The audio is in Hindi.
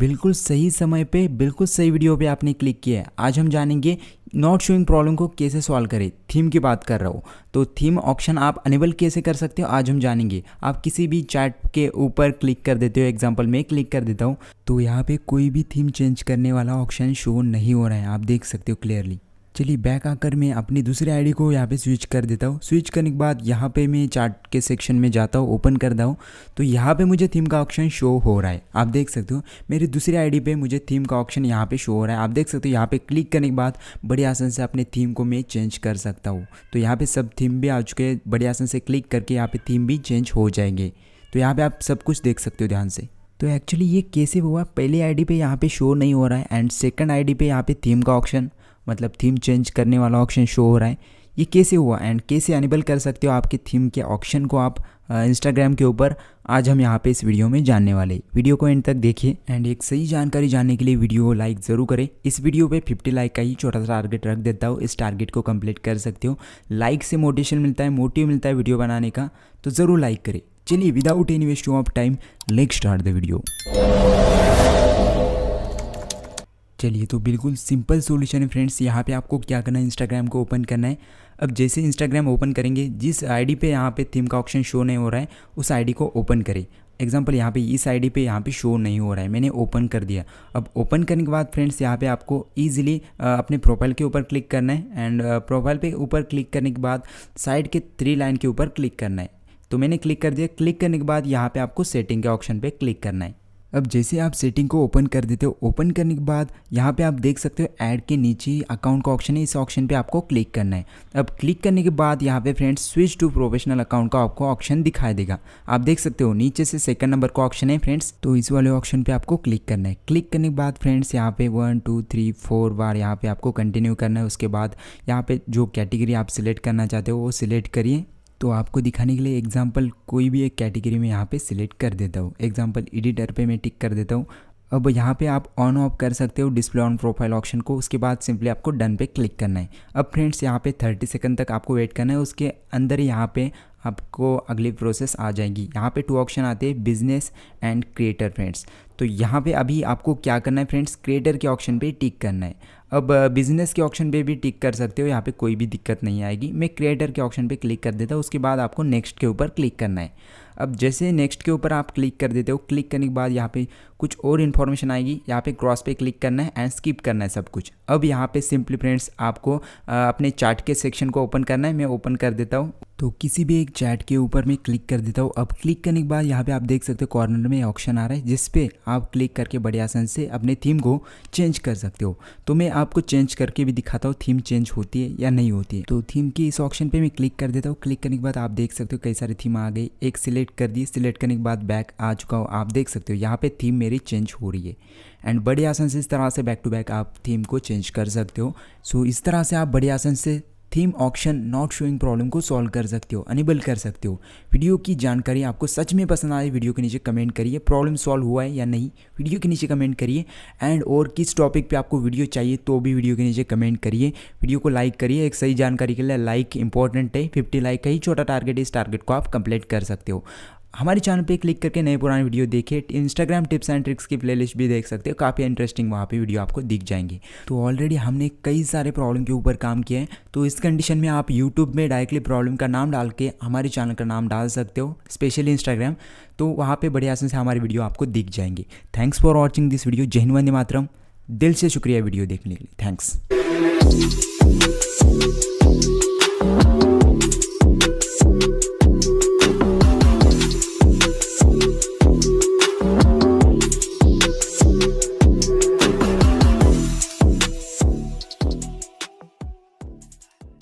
बिल्कुल सही समय पे बिल्कुल सही वीडियो पे आपने क्लिक किया है आज हम जानेंगे नॉट शोइंग प्रॉब्लम को कैसे सॉल्व करें थीम की बात कर रहा हूँ तो थीम ऑप्शन आप अनेबल कैसे कर सकते हो आज हम जानेंगे आप किसी भी चैट के ऊपर क्लिक कर देते हो एग्जाम्पल में क्लिक कर देता हूँ तो यहाँ पर कोई भी थीम चेंज करने वाला ऑप्शन शो नहीं हो रहा है आप देख सकते हो क्लियरली चलिए बैक आकर मैं अपनी दूसरी आईडी को यहाँ पे स्विच कर देता हूँ स्विच करने के बाद यहाँ पे मैं चार्ट के सेक्शन में जाता हूँ ओपन करता हूँ तो यहाँ पे मुझे थीम का ऑप्शन शो हो रहा है आप देख सकते हो मेरी दूसरी आईडी पे मुझे थीम का ऑप्शन यहाँ पे शो हो रहा है आप देख सकते हो यहाँ पे क्लिक करने के बाद बड़े आसन से अपने थीम को मैं चेंज कर सकता हूँ तो यहाँ पर सब थीम भी आ चुके हैं बड़े आसन से क्लिक करके यहाँ पर थीम भी चेंज हो जाएंगे तो यहाँ पर आप सब कुछ देख सकते हो ध्यान से तो एक्चुअली ये कैसे हुआ पहले आईडी पे यहाँ पे शो नहीं हो रहा है एंड सेकंड आईडी पे यहाँ पे थीम का ऑप्शन मतलब थीम चेंज करने वाला ऑप्शन शो हो रहा है ये कैसे हुआ एंड कैसे अनेबल कर सकते हो आपके थीम के ऑप्शन को आप इंस्टाग्राम के ऊपर आज हम यहाँ पे इस वीडियो में जानने वाले वीडियो को एंड तक देखिए एंड एक सही जानकारी जानने के लिए वीडियो को लाइक ज़रूर करें इस वीडियो पे 50 लाइक का ही छोटा सा टारगेट रख देता हूँ इस टारगेट को कंप्लीट कर सकते हो लाइक से मोटिवेशन मिलता है मोटिव मिलता है वीडियो बनाने का तो ज़रूर लाइक करें चलिए without any waste of time लेक स्टार्ट द वीडियो चलिए तो बिल्कुल सिंपल सॉल्यूशन है फ्रेंड्स यहाँ पे आपको क्या करना है इंस्टाग्राम को ओपन करना है अब जैसे इंस्टाग्राम ओपन करेंगे जिस आईडी पे यहाँ पे थीम का ऑप्शन शो नहीं हो रहा है उस आईडी को ओपन करें एग्जाम्पल यहाँ पे इस आईडी पे यहाँ पे शो नहीं हो रहा है मैंने ओपन कर दिया अब ओपन करने के बाद फ्रेंड्स यहाँ पे आपको ईजिली अपने प्रोफाइल के ऊपर क्लिक करना है एंड प्रोफाइल पे ऊपर क्लिक करने के बाद साइड के थ्री लाइन के ऊपर क्लिक करना है तो मैंने क्लिक कर दिया क्लिक करने के बाद यहाँ पे आपको सेटिंग के ऑप्शन पे क्लिक करना है अब जैसे आप सेटिंग को ओपन कर देते हो ओपन करने के बाद यहाँ पे आप देख सकते हो ऐड के नीचे अकाउंट का ऑप्शन है इस ऑप्शन पे आपको क्लिक करना है अब क्लिक करने के बाद यहाँ पे friends switch to professional account का आपको ऑप्शन दिखाई देगा आप देख सकते हो नीचे से सेकंड नंबर का ऑप्शन है फ्रेंड्स तो इस वाले ऑप्शन पर आपको क्लिक करना है क्लिक करने के बाद फ्रेंड्स यहाँ पे वन टू थ्री फोर बार यहाँ पे आपको कंटिन्यू करना है उसके बाद यहाँ पे जो कैटेगरी आप सिलेक्ट करना चाहते हो वो सिलेक्ट करिए तो आपको दिखाने के लिए एग्जाम्पल कोई भी एक कैटेगरी में यहाँ पे सिलेक्ट कर देता हूँ एग्जाम्पल एडिटर पे मैं टिक कर देता हूँ अब यहाँ पे आप ऑन ऑफ कर सकते हो डिस्प्ले ऑन प्रोफाइल ऑप्शन को उसके बाद सिंपली आपको डन पे क्लिक करना है अब फ्रेंड्स यहाँ पे 30 सेकंड तक आपको वेट करना है उसके अंदर यहाँ पे आपको अगली प्रोसेस आ जाएगी यहाँ पे टू ऑप्शन आते हैं बिजनेस एंड क्रिएटर फ्रेंड्स तो यहाँ पे अभी आपको क्या करना है फ्रेंड्स क्रिएटर के ऑप्शन पे टिक करना है अब बिज़नेस के ऑप्शन पे भी टिक कर सकते हो यहाँ पे कोई भी दिक्कत नहीं आएगी मैं क्रिएटर के ऑप्शन पे क्लिक कर देता हूँ उसके बाद आपको नेक्स्ट के ऊपर क्लिक करना है अब जैसे नेक्स्ट के ऊपर आप क्लिक कर देते हो क्लिक करने के बाद यहाँ पे कुछ और इन्फॉर्मेशन आएगी यहाँ पे क्रॉस पे क्लिक करना है एंड स्किप करना है सब कुछ अब यहाँ पे सिंपली फ्रेंड्स आपको अपने चार्ट के सेक्शन को ओपन करना है मैं ओपन कर देता हूँ तो किसी भी एक चैट के ऊपर मैं क्लिक कर देता हूँ अब क्लिक करने के बाद यहाँ पे आप देख सकते हो कॉर्नर में ऑप्शन आ रहा है जिस पे आप क्लिक करके बड़े आसन से अपने थीम को चेंज कर सकते हो तो मैं आपको चेंज करके भी दिखाता हूँ थीम चेंज होती है या नहीं होती है तो थीम की इस ऑप्शन पर मैं क्लिक कर देता हूँ क्लिक करने के बाद आप देख सकते हो कई सारी थीम आ गई एक सिलेक्ट कर दिए सिलेक्ट करने के बाद बैक आ चुका हो आप देख सकते हो यहाँ पर थीम मेरी चेंज हो रही है एंड बड़े आसन से इस तरह से बैक टू बैक आप थीम को चेंज कर सकते हो सो इस तरह से आप बड़े आसन से theme option not showing problem को सॉल्व कर सकते हो अनेबल कर सकते हो वीडियो की जानकारी आपको सच में पसंद आए वीडियो के नीचे कमेंट करिए प्रॉब्लम सॉल्व हुआ है या नहीं वीडियो के नीचे कमेंट करिए एंड और किस टॉपिक पे आपको वीडियो चाहिए तो भी वीडियो के नीचे कमेंट करिए वीडियो को लाइक करिए एक सही जानकारी के लिए लाइक इंपॉर्टेंट है फिफ्टी लाइक का ही छोटा टारगेट इस टारगेट को आप कंप्लीट कर सकते हो हमारे चैनल पे क्लिक करके नए पुराने वीडियो देखे इंस्टाग्राम टिप्स एंड ट्रिक्स की प्लेलिस्ट भी देख सकते हो काफ़ी इंटरेस्टिंग वहाँ पे वीडियो आपको दिख जाएंगे तो ऑलरेडी हमने कई सारे प्रॉब्लम के ऊपर काम किया है तो इस कंडीशन में आप यूट्यूब में डायरेक्टली प्रॉब्लम का नाम डाल के हमारे चैनल का नाम डाल सकते हो स्पेशली इंस्टाग्राम तो वहाँ पर बड़े आसान से हमारे वीडियो आपको दिख जाएंगे thanks for watching this video जहन वंदे मातरम दिल से शुक्रिया वीडियो देखने के लिए थैंक्स